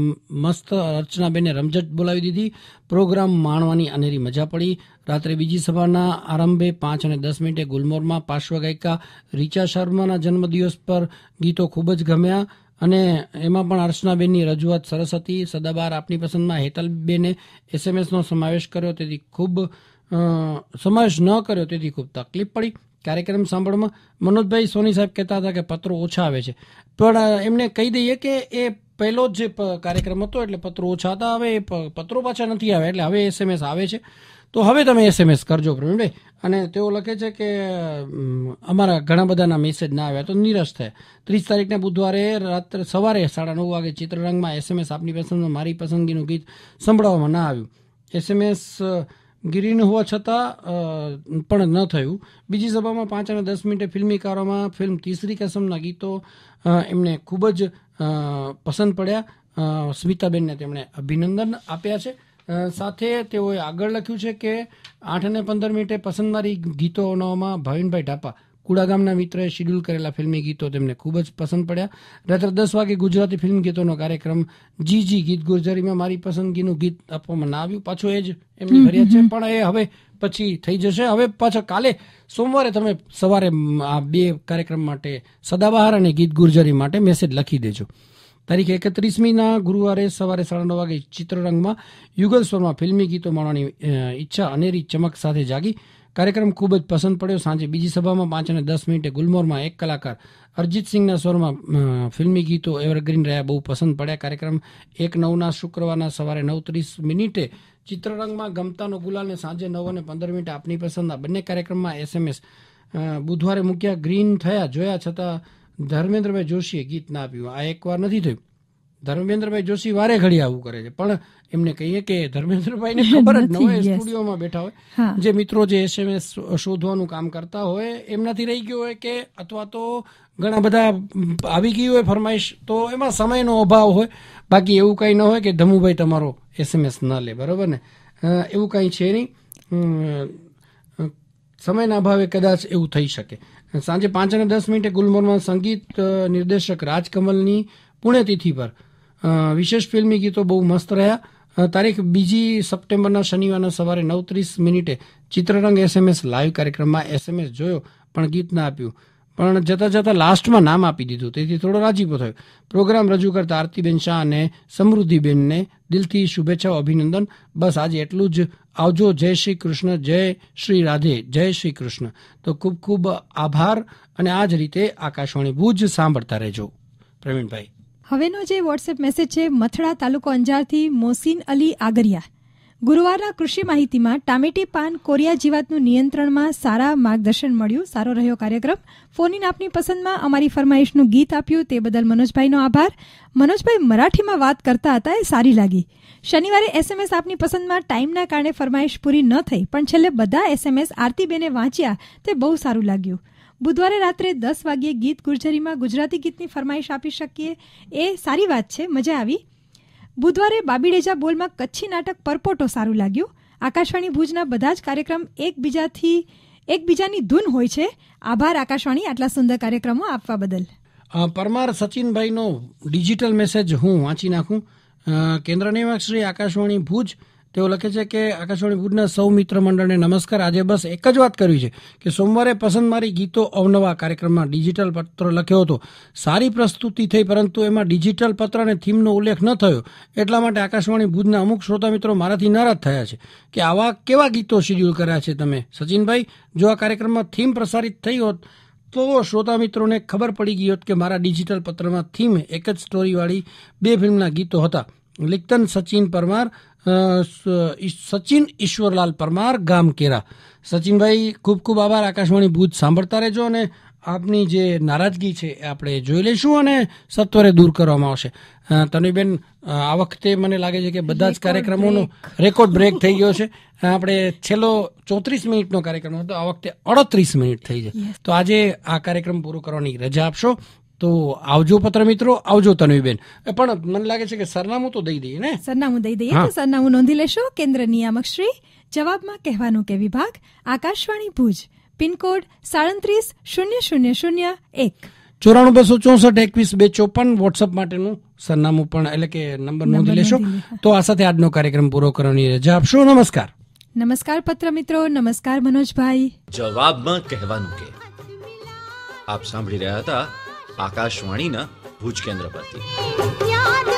મસ્ત અર્ચનાબેને રમઝટ બોલાવી દીધી પ્રોગ્રામ માણવાની અનેરી મજા પડી રાત્રે બીજી સભાના આરંભે પાંચ અને દસ મિનિટે ગુલમોરમાં પાર્શ્વ ગાયિકા રીચા શર્માના જન્મદિવસ પર ગીતો ખૂબ જ ગમ્યા અને એમાં પણ અર્ચનાબેનની રજૂઆત સરસ હતી સદાબાર આપની પસંદમાં હેતલબેને એસએમએસનો સમાવેશ કર્યો તેથી ખૂબ સમાવેશ ન કર્યો તેથી ખૂબ તકલીફ પડી કાર્યક્રમ સાંભળવામાં મનોજભાઈ સોની સાહેબ કહેતા હતા કે પત્રો ઓછા આવે છે પણ એમને કહી દઈએ કે એ પહેલો જ કાર્યક્રમ હતો એટલે પત્રો ઓછા હતા હવે પત્રો પાછા નથી આવ્યા એટલે હવે એસએમએસ આવે છે તો હવે તમે એસએમએસ કરજો પ્રવીણભાઈ અને તેઓ લખે છે કે અમારા ઘણા બધાના મેસેજ ના આવ્યા તો નિરાશ થાય ત્રીસ તારીખને બુધવારે રાત્રે સવારે સાડા નવ વાગે ચિત્રરંગમાં એસએમએસ આપની પસંદ મારી પસંદગીનું ગીત સંભળાવવામાં ના આવ્યું એસએમએસ ગિરીન હોવા છતાં પણ ન થયું બીજી સભામાં પાંચ અને દસ મિનિટે ફિલ્મીકારોમાં ફિલ્મ તીસરી કસમના ગીતો એમને ખૂબ જ પસંદ પડ્યા સ્મિતાબેનને તેમણે અભિનંદન આપ્યા છે સાથે તેઓએ આગળ લખ્યું છે કે આઠ અને પંદર મિનિટે પસંદમારી ગીતોનોમાં ભાવિનભાઈ ઢાપા કુડા ગામના મિત્રોએ શેડ્યુલ કરેલા ફિલ્મી ગીતો તેમને ખૂબ જ પસંદ પડ્યા રાત્રે દસ વાગે ગુજરાતી ફિલ્મ ગીતોનો કાર્યક્રમ જી જી ગીત ગુર્જરીમાં મારી પસંદગીનું ગીત આપવામાં ના આવ્યું પાછું એ જ એમની ફરિયાદ છે પણ એ હવે પછી થઈ જશે હવે પાછા કાલે સોમવારે તમે સવારે આ બે કાર્યક્રમ માટે સદાબહાર અને ગીત ગુર્જરી માટે મેસેજ લખી દેજો તારીખ એકત્રીસમીના ગુરુવારે સવારે સાડા નવ વાગે ચિત્રરંગમાં યુગલ સ્વરમાં ફિલ્મી ગીતો માણવાની ઈચ્છા અનેરી ચમક સાથે જાગી કાર્યક્રમ ખૂબ જ પસંદ પડ્યો સાંજે બીજી સભામાં પાંચ અને દસ મિનિટે ગુલમોરમાં એક કલાકાર અરજીતસિંહના સ્વરમાં ફિલ્મી ગીતો એવરગ્રીન રહ્યા બહુ પસંદ પડ્યા કાર્યક્રમ એક નવના શુક્રવારના સવારે નવ ત્રીસ મિનિટે ચિત્રરંગમાં ગમતાનો ગુલાલને સાંજે નવ અને પંદર મિનિટે આપની પસંદના બંને કાર્યક્રમમાં એસએમએસ બુધવારે મૂક્યા ગ્રીન થયા જોયા છતાં ધર્મેન્દ્રભાઈ જોશીએ ગીત ના આપ્યું આ એકવાર નથી થયું ધર્મેન્દ્રભાઈ જોશી વારે ઘડી આવું કરે છે પણ એમને કહીએ કે ધર્મેન્દ્રભાઈને (laughs) ખબર જ ન હોય સ્ટુડિયોમાં બેઠા હોય જે મિત્રો જે એસએમએસ શોધવાનું કામ કરતા હોય એમનાથી રહી ગયો હોય કે અથવા તો ઘણા બધા આવી ગયું હોય ફરમાઈશ તો એમાં સમયનો અભાવ હોય બાકી એવું કંઈ ન હોય કે ધમુભાઈ તમારો એસએમએસ ન લે બરોબર ને એવું કંઈ છે નહીં સમયના અભાવે કદાચ એવું થઈ શકે સાંજે પાંચ અને દસ મિનિટે ગુલમોરમાં સંગીત નિર્દેશક રાજકમલની પુણ્યતિથિ પર વિશેષ ફિલ્મી ગીતો બહુ મસ્ત રહ્યા તારીખ બીજી સપ્ટેમ્બરના શનિવારના સવારે નવ ત્રીસ મિનિટે ચિત્રરંગ એસએમએસ લાઈવ કાર્યક્રમમાં એસએમએસ જોયો પણ ગીત ના આપ્યું પણ જતાં જતાં લાસ્ટમાં નામ આપી દીધું તેથી થોડો રાજીપો થયો પ્રોગ્રામ રજૂ કરતા આરતીબેન શાહ અને સમૃદ્ધિબેનને દિલથી શુભેચ્છાઓ અભિનંદન બસ આજે એટલું જ આવજો જય શ્રી કૃષ્ણ જય શ્રી રાધે જય શ્રી કૃષ્ણ તો ખૂબ ખૂબ આભાર અને આ જ રીતે આકાશવાણી ભુજ સાંભળતા રહેજો પ્રવીણભાઈ હવેનો જે વોટ્સએપ મેસેજ છે મથડા તાલુકો અંજારથી મોસીન અલી આગરિયા ગુરુવારના કૃષિ માહિતીમાં ટામેટી પાન કોરિયા જીવાતનું નિયંત્રણમાં સારા માર્ગદર્શન મળ્યું સારો રહ્યો કાર્યક્રમ ફોનીન આપની પસંદમાં અમારી ફરમાઈશનું ગીત આપ્યું તે બદલ મનોજભાઈનો આભાર મનોજભાઈ મરાઠીમાં વાત કરતા હતા એ સારી લાગી શનિવારે એસએમએસ આપની પસંદમાં ટાઈમના કારણે ફરમાઈશ પૂરી ન થઈ પણ છેલ્લે બધા એસએમએસ આરતીબેને વાંચ્યા તે બહુ સારું લાગ્યું બુધવારે રાત્રે દસ વાગ્યે ગીત ગુર્જરીમાં ગુજરાતી ગીતની ફરમાઈશ આપી શકીએ એ સારી વાત છે મજા આવી બુધવારે બાબીડેજા બોલમાં કચ્છી નાટક પરપોટો સારું લાગ્યું આકાશવાણી ભુજના બધા જ કાર્યક્રમ એકબીજાથી એકબીજાની ધૂન હોય છે આભાર આકાશવાણી આટલા સુંદર કાર્યક્રમો આપવા બદલ પરમાર સચિનભાઈનો ડિજિટલ મેસેજ હું વાંચી નાખું કેન્દ્ર નિયામક શ્રી આકાશવાણી ભુજ તેઓ લખે છે કે આકાશવાણી ભુજના સૌ મિત્ર મંડળને નમસ્કાર આજે બસ એક જ વાત કરવી છે કે સોમવારે પસંદ મારી ગીતો અવનવા કાર્યક્રમમાં ડિજિટલ પત્ર લખ્યો હતો સારી પ્રસ્તુતિ થઈ પરંતુ એમાં ડિજિટલ પત્ર અને થીમનો ઉલ્લેખ ન થયો એટલા માટે આકાશવાણી ભુજના અમુક શ્રોતા મિત્રો મારાથી નારાજ થયા છે કે આવા કેવા ગીતો શિડ્યુલ કર્યા છે તમે સચિનભાઈ જો આ કાર્યક્રમમાં થીમ પ્રસારિત થઈ હોત તો શ્રોતા મિત્રોને ખબર પડી ગઈ હોત કે મારા ડિજિટલ પત્રમાં થીમ એક જ સ્ટોરીવાળી બે ફિલ્મના ગીતો હતા લિખતન સચિન પરમાર સચિન ઈશ્વરલાલ પરમાર ગામ કેરા સચિનભાઈ ખૂબ ખૂબ આભાર આકાશવાણી ભૂત સાંભળતા રહેજો અને આપની જે નારાજગી છે એ આપણે જોઈ લઈશું અને સત્વરે દૂર કરવામાં આવશે તનુબેન આ વખતે મને લાગે છે કે બધા જ કાર્યક્રમોનો રેકોર્ડ બ્રેક થઈ ગયો છે આપણે છેલ્લો ચોત્રીસ મિનિટનો કાર્યક્રમ હતો આ વખતે અડત્રીસ મિનિટ થઈ જાય તો આજે આ કાર્યક્રમ પૂરો કરવાની રજા આપશો તો આવજો પત્ર મિત્રો આવજો તનવીબેન પણ મને લાગે છે કે સરનામું તો દઈ દઈએ ને સરનામું દઈ દઈએ તો સરનામું નોંધી લેશો કેન્દ્ર નિયામક શ્રી જવાબમાં કહેવાનું કે વિભાગ આકાશવાણી ભુજ પિનકોડ સાડત્રીસ શૂન્ય શૂન્ય શૂન્ય એક ચોરાણું બસો ચોસઠ એકવીસ બે ચોપન વોટ્સઅપ માટેનું સરનામું પણ એટલે કે નંબર નોંધી લેશો તો આ સાથે આજનો કાર્યક્રમ પૂરો કરવાની રજા આપશો નમસ્કાર નમસ્કાર પત્ર મિત્રો નમસ્કાર મનોજભાઈ જવાબમાં કહેવાનું કે આપ સાંભળી રહ્યા હતા આકાશવાણીના ભુજ કેન્દ્ર પરથી